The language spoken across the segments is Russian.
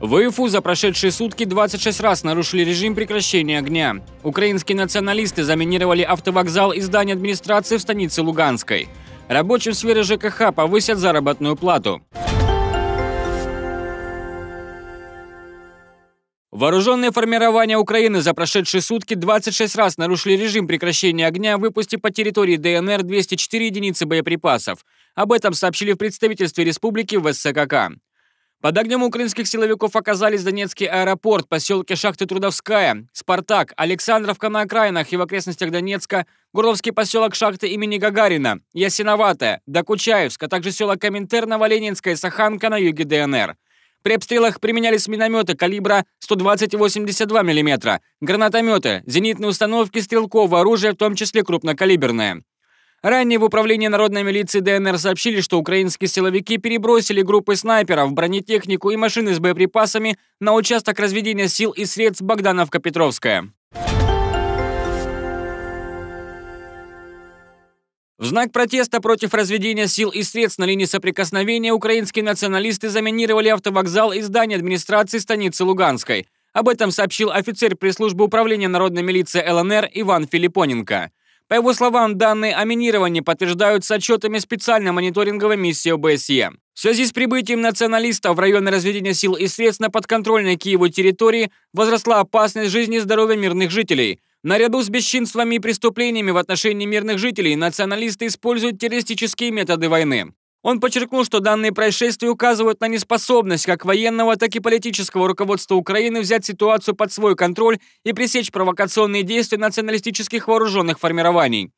В ИФУ за прошедшие сутки 26 раз нарушили режим прекращения огня. Украинские националисты заминировали автовокзал и здание администрации в станице Луганской. Рабочим в сфере ЖКХ повысят заработную плату. Вооруженные формирования Украины за прошедшие сутки 26 раз нарушили режим прекращения огня, выпустив по территории ДНР 204 единицы боеприпасов. Об этом сообщили в представительстве республики в ССКК. Под огнем украинских силовиков оказались Донецкий аэропорт, поселки Шахты Трудовская, Спартак, Александровка на окраинах и в окрестностях Донецка, Гуровский поселок Шахты имени Гагарина, Ясиноватая, Докучаевск, а также села Коминтерново, Ленинская и Саханка на юге ДНР. При обстрелах применялись минометы калибра 120-82 мм, гранатометы, зенитные установки, стрелковое оружие, в том числе крупнокалиберное. Ранее в Управлении народной милиции ДНР сообщили, что украинские силовики перебросили группы снайперов, бронетехнику и машины с боеприпасами на участок разведения сил и средств Богдановка-Петровская. В знак протеста против разведения сил и средств на линии соприкосновения украинские националисты заминировали автовокзал и здание администрации станицы Луганской. Об этом сообщил офицер пресс-службы Управления народной милиции ЛНР Иван Филиппоненко. По его словам, данные о минировании подтверждаются отчетами специальной мониторинговой миссии ОБСЕ. В связи с прибытием националистов в районы разведения сил и средств на подконтрольной Киеву территории возросла опасность жизни и здоровья мирных жителей. Наряду с бесчинствами и преступлениями в отношении мирных жителей националисты используют террористические методы войны. Он подчеркнул, что данные происшествия указывают на неспособность как военного, так и политического руководства Украины взять ситуацию под свой контроль и пресечь провокационные действия националистических вооруженных формирований.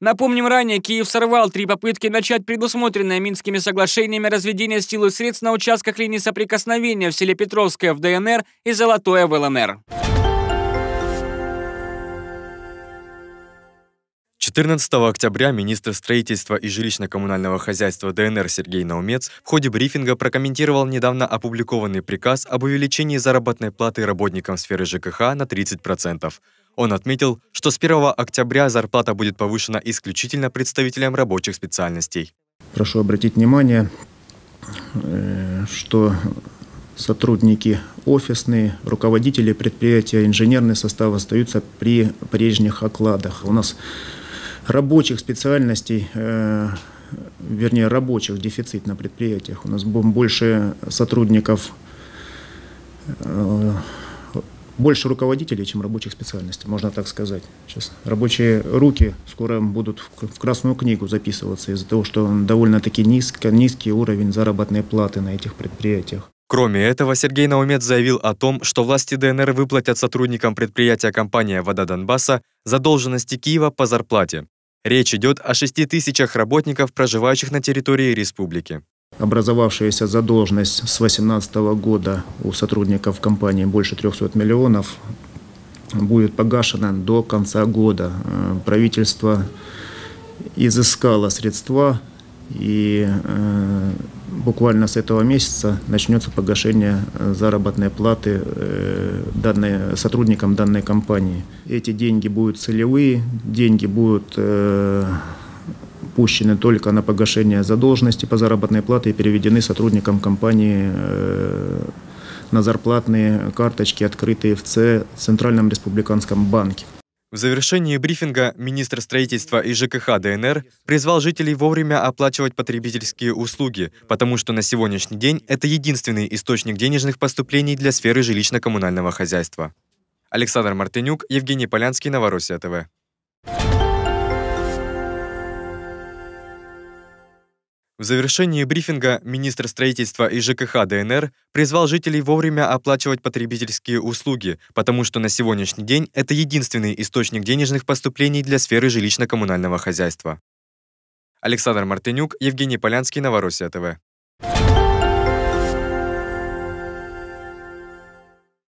Напомним, ранее Киев сорвал три попытки начать предусмотренное Минскими соглашениями разведение сил и средств на участках линии соприкосновения в селе Петровское в ДНР и Золотое в ЛНР. 14 октября министр строительства и жилищно-коммунального хозяйства ДНР Сергей Наумец в ходе брифинга прокомментировал недавно опубликованный приказ об увеличении заработной платы работникам сферы ЖКХ на 30%. Он отметил, что с 1 октября зарплата будет повышена исключительно представителям рабочих специальностей. Прошу обратить внимание, э, что сотрудники офисные, руководители предприятия, инженерный состав остаются при прежних окладах. У нас рабочих специальностей, э, вернее, рабочих дефицит на предприятиях. У нас больше сотрудников, э, больше руководителей, чем рабочих специальностей, можно так сказать. Сейчас рабочие руки скоро будут в Красную книгу записываться из-за того, что довольно-таки низко, низкий уровень заработной платы на этих предприятиях. Кроме этого, Сергей Наумец заявил о том, что власти ДНР выплатят сотрудникам предприятия компания «Вода Донбасса» задолженности Киева по зарплате. Речь идет о 6 тысячах работников, проживающих на территории республики. Образовавшаяся задолженность с 2018 года у сотрудников компании больше 300 миллионов будет погашена до конца года. Э, правительство изыскало средства и э, буквально с этого месяца начнется погашение э, заработной платы э, данной, сотрудникам данной компании. Эти деньги будут целевые, деньги будут э, пущены только на погашение задолженности по заработной плате и переведены сотрудникам компании на зарплатные карточки, открытые в Ц Центральном республиканском банке. В завершении брифинга министр строительства и ЖКХ ДНР призвал жителей вовремя оплачивать потребительские услуги, потому что на сегодняшний день это единственный источник денежных поступлений для сферы жилищно-коммунального хозяйства. Александр Мартынюк, Евгений Полянский, Новороссия ТВ. В завершении брифинга министр строительства и ЖКХ ДНР призвал жителей вовремя оплачивать потребительские услуги, потому что на сегодняшний день это единственный источник денежных поступлений для сферы жилищно-коммунального хозяйства. Александр Мартынюк, Евгений Полянский, Новороссия ТВ.